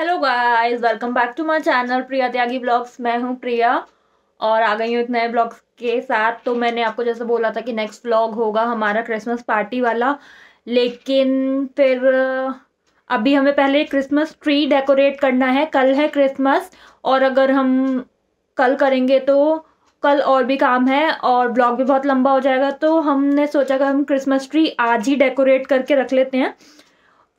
hello guys welcome back to my channel Priya Tyagi vlogs मैं हूं प्रिया और आ गई हूं एक नए ब्लॉग्स के साथ तो मैंने आपको जैसे बोला था कि नेक्स्ट ब्लॉग होगा हमारा क्रिसमस पार्टी वाला लेकिन फिर अभी हमें पहले क्रिसमस ट्री डेकोरेट करना है कल है क्रिसमस और अगर हम कल करेंगे तो कल और भी काम है और ब्लॉग भी बहुत लंबा हो जाएगा तो हमने सोचा कि हम क्रिसमस ट्री आज ही डेकोरेट करके रख लेते हैं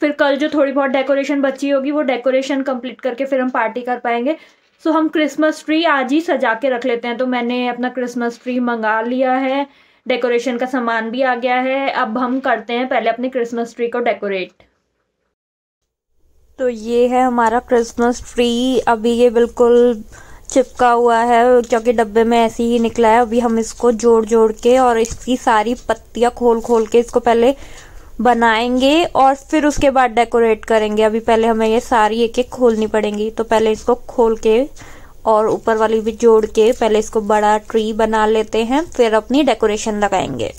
फिर कल जो थोड़ी बहुत डेकोरेशन बची होगी वो डेकोरेशन कंप्लीट करके फिर हम पार्टी कर पाएंगे सो हम क्रिसमस ट्री आज ही सजा के रख लेते हैं तो मैंने अपना क्रिसमस ट्री मंगा लिया है डेकोरेशन का सामान भी आ गया है अब हम करते हैं पहले अपने क्रिसमस ट्री को डेकोरेट तो ये है हमारा क्रिसमस ट्री अभी ये बिल्कुल चिपका हुआ है क्योंकि डब्बे में ऐसे ही निकला है अभी हम इसको जोड़ जोड़ के और इसकी सारी पत्तियां खोल खोल के इसको पहले बनाएंगे और फिर उसके बाद डेकोरेट करेंगे अभी पहले हमें ये सारी एक एक खोलनी पड़ेंगी तो पहले इसको खोल के और ऊपर वाली भी जोड़ के पहले इसको बड़ा ट्री बना लेते हैं फिर अपनी डेकोरेशन लगाएंगे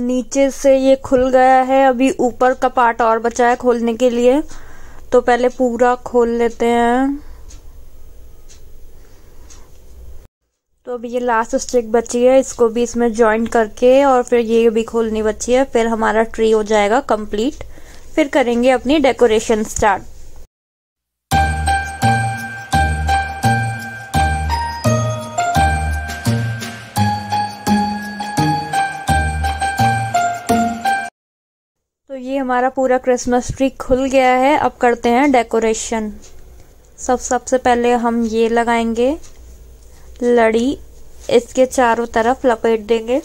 नीचे से ये खुल गया है अभी ऊपर का पार्ट और बचा है खोलने के लिए तो पहले पूरा खोल लेते हैं तो अभी ये लास्ट स्टिक बची है इसको भी इसमें ज्वाइन करके और फिर ये भी खोलनी बची है फिर हमारा ट्री हो जाएगा कंप्लीट फिर करेंगे अपनी डेकोरेशन स्टार्ट तो ये हमारा पूरा क्रिसमस ट्री खुल गया है अब करते हैं डेकोरेशन सब सबसे पहले हम ये लगाएंगे लड़ी इसके चारों तरफ लपेट देंगे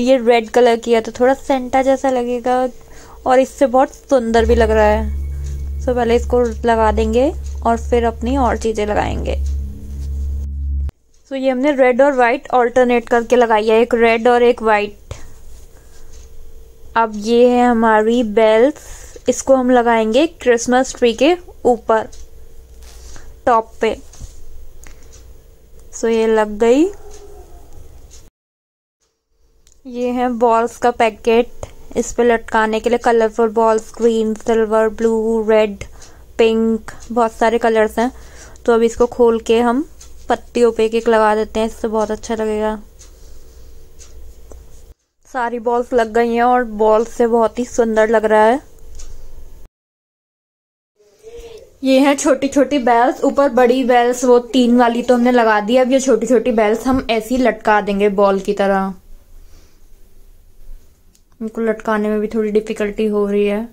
ये रेड कलर की है तो थोड़ा सेंटा जैसा लगेगा और इससे बहुत सुंदर भी लग रहा है सो तो पहले इसको लगा देंगे और फिर अपनी और चीज़ें लगाएंगे सो तो ये हमने रेड और वाइट ऑल्टरनेट करके लगाई है एक रेड और एक वाइट अब ये है हमारी बेल्स इसको हम लगाएंगे क्रिसमस ट्री के ऊपर टॉप पे सो ये लग गई ये है बॉल्स का पैकेट इस पे लटकाने के लिए colourful balls green silver blue red pink बहुत सारे कलर्स हैं तो अब इसको खोल के हम पत्तियों पे एक लगा देते हैं इससे बहुत अच्छा लगेगा सारी बॉल्स लग गई हैं और बॉल्स से बहुत ही सुंदर लग रहा है ये है छोटी छोटी बेल्स ऊपर बड़ी बेल्स वो तीन वाली तो हमने लगा दी अब ये छोटी छोटी बेल्स हम ऐसी लटका देंगे बॉल की तरह उनको लटकाने में भी थोड़ी डिफिकल्टी हो रही है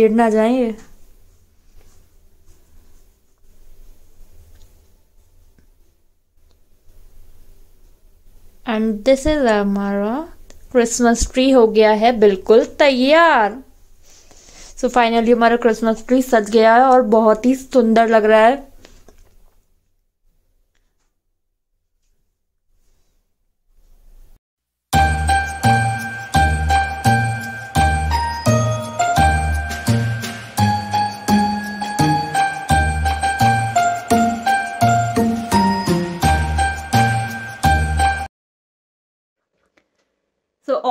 गिर ना जाए ये एंड दिस इज हमारा क्रिसमस ट्री हो गया है बिल्कुल तैयार सो फाइनली हमारा क्रिसमस ट्री सज गया है और बहुत ही सुंदर लग रहा है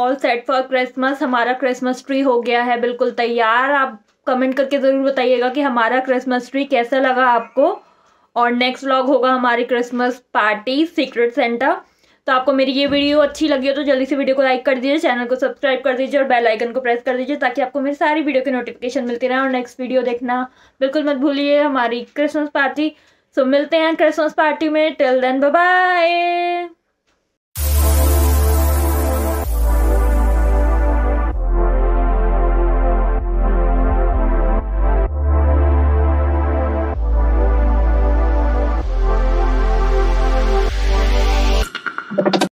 ऑल सेट फॉर क्रिसमस हमारा क्रिसमस ट्री हो गया है बिल्कुल तैयार आप कमेंट करके ज़रूर बताइएगा कि हमारा क्रिसमस ट्री कैसा लगा आपको और नेक्स्ट व्लॉग होगा हमारी क्रिसमस पार्टी सीक्रेट सेंटर तो आपको मेरी ये वीडियो अच्छी लगी हो तो जल्दी से वीडियो को लाइक कर दीजिए चैनल को सब्सक्राइब कर दीजिए और बेल आइकन को प्रेस कर दीजिए ताकि आपको मेरी सारी वीडियो की नोटिफिकेशन मिलती रहे और नेक्स्ट वीडियो देखना बिल्कुल मत भूलिए हमारी क्रिसमस पार्टी सो मिलते हैं क्रिसमस पार्टी में टिल देन बाय